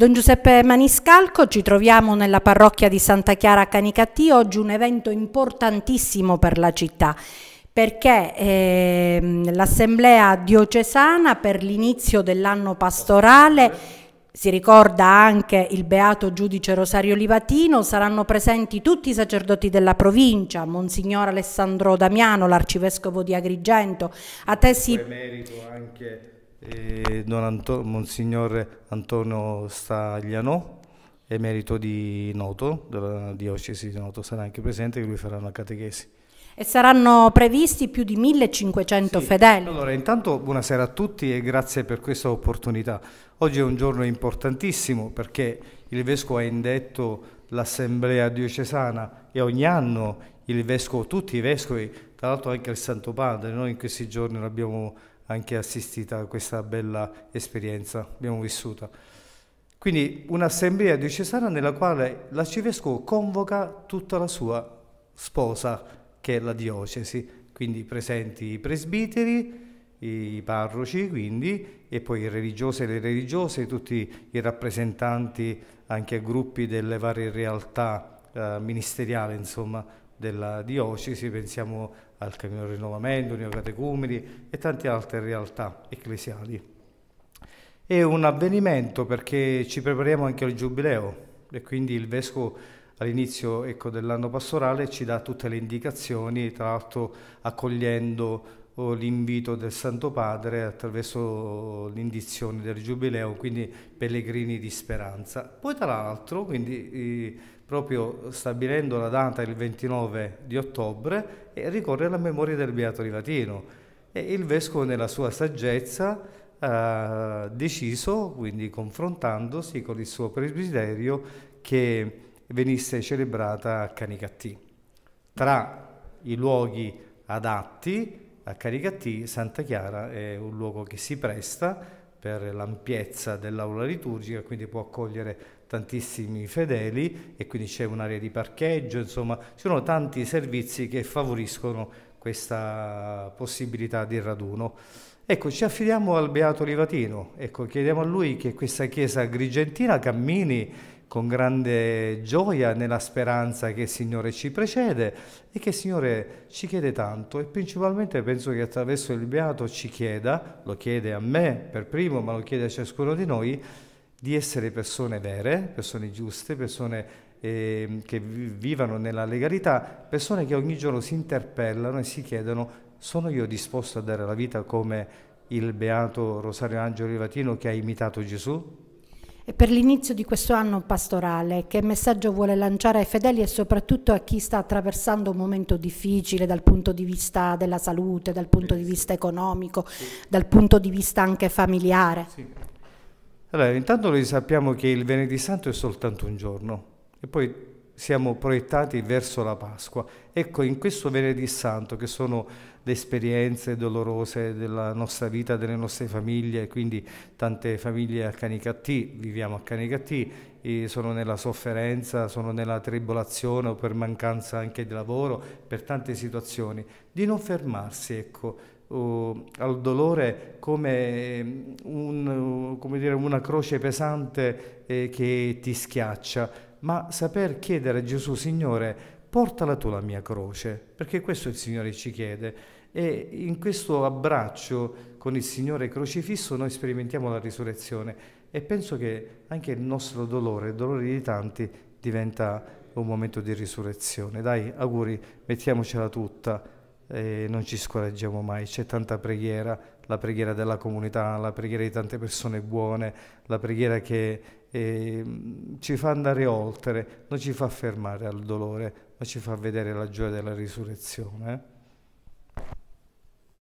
Don Giuseppe Maniscalco, ci troviamo nella parrocchia di Santa Chiara Canicattì, oggi un evento importantissimo per la città perché eh, l'Assemblea diocesana per l'inizio dell'anno pastorale si ricorda anche il beato giudice Rosario Livatino, saranno presenti tutti i sacerdoti della provincia, Monsignor Alessandro Damiano, l'arcivescovo di Agrigento, a tesi... Emerito anche eh, Anto Monsignor Antonio Stagliano, emerito di Noto, della diocesi di Noto, sarà anche presente che lui farà una catechesi. E saranno previsti più di 1500 sì. fedeli. Allora, intanto buonasera a tutti e grazie per questa opportunità. Oggi è un giorno importantissimo perché il Vescovo ha indetto l'Assemblea diocesana e ogni anno il Vescovo, tutti i Vescovi, tra l'altro anche il Santo Padre, noi in questi giorni l'abbiamo anche assistita a questa bella esperienza, che abbiamo vissuto. Quindi un'assemblea diocesana nella quale l'arcivescovo convoca tutta la sua sposa, che è la diocesi, quindi presenti i presbiteri, i parroci quindi e poi i religiosi e le religiose, tutti i rappresentanti anche a gruppi delle varie realtà eh, ministeriali insomma della diocesi, pensiamo al Cammino del Rinnovamento, Neocatecumeni e tante altre realtà ecclesiali. È un avvenimento perché ci prepariamo anche al Giubileo e quindi il Vescovo all'inizio ecco, dell'anno pastorale ci dà tutte le indicazioni, tra l'altro accogliendo l'invito del Santo Padre attraverso l'indizione del Giubileo, quindi Pellegrini di Speranza. Poi tra l'altro, quindi proprio stabilendo la data il 29 di ottobre, eh, ricorre alla memoria del Beato Rivatino e il Vescovo nella sua saggezza ha deciso, quindi confrontandosi con il suo presbiterio, che venisse celebrata a Canicattì. Tra i luoghi adatti a Caricatti Santa Chiara è un luogo che si presta per l'ampiezza dell'aula liturgica, quindi può accogliere tantissimi fedeli e quindi c'è un'area di parcheggio, insomma ci sono tanti servizi che favoriscono questa possibilità di raduno. Ecco, ci affidiamo al Beato Livatino, ecco, chiediamo a lui che questa chiesa grigentina cammini con grande gioia nella speranza che il Signore ci precede e che il Signore ci chiede tanto e principalmente penso che attraverso il Beato ci chieda, lo chiede a me per primo, ma lo chiede a ciascuno di noi, di essere persone vere, persone giuste, persone eh, che vivano nella legalità, persone che ogni giorno si interpellano e si chiedono sono io disposto a dare la vita come il beato Rosario Angelo Rivatino che ha imitato Gesù? E per l'inizio di questo anno pastorale, che messaggio vuole lanciare ai fedeli e soprattutto a chi sta attraversando un momento difficile dal punto di vista della salute, dal punto di vista economico, sì. dal punto di vista anche familiare? Sì. Allora, intanto noi sappiamo che il venerdì santo è soltanto un giorno e poi siamo proiettati verso la Pasqua. Ecco, in questo venerdì santo, che sono le esperienze dolorose della nostra vita, delle nostre famiglie, quindi tante famiglie a Canicattì, viviamo a Canicattì, sono nella sofferenza, sono nella tribolazione o per mancanza anche di lavoro, per tante situazioni, di non fermarsi, ecco, Uh, al dolore come, ehm, un, uh, come dire, una croce pesante eh, che ti schiaccia ma saper chiedere a Gesù, Signore, portala tu la mia croce, perché questo il Signore ci chiede. E in questo abbraccio con il Signore crocifisso noi sperimentiamo la risurrezione e penso che anche il nostro dolore, il dolore di tanti, diventa un momento di risurrezione. Dai, auguri, mettiamocela tutta e non ci scoraggiamo mai, c'è tanta preghiera, la preghiera della comunità, la preghiera di tante persone buone, la preghiera che eh, ci fa andare oltre, non ci fa fermare al dolore, ma ci fa vedere la gioia della risurrezione. Eh.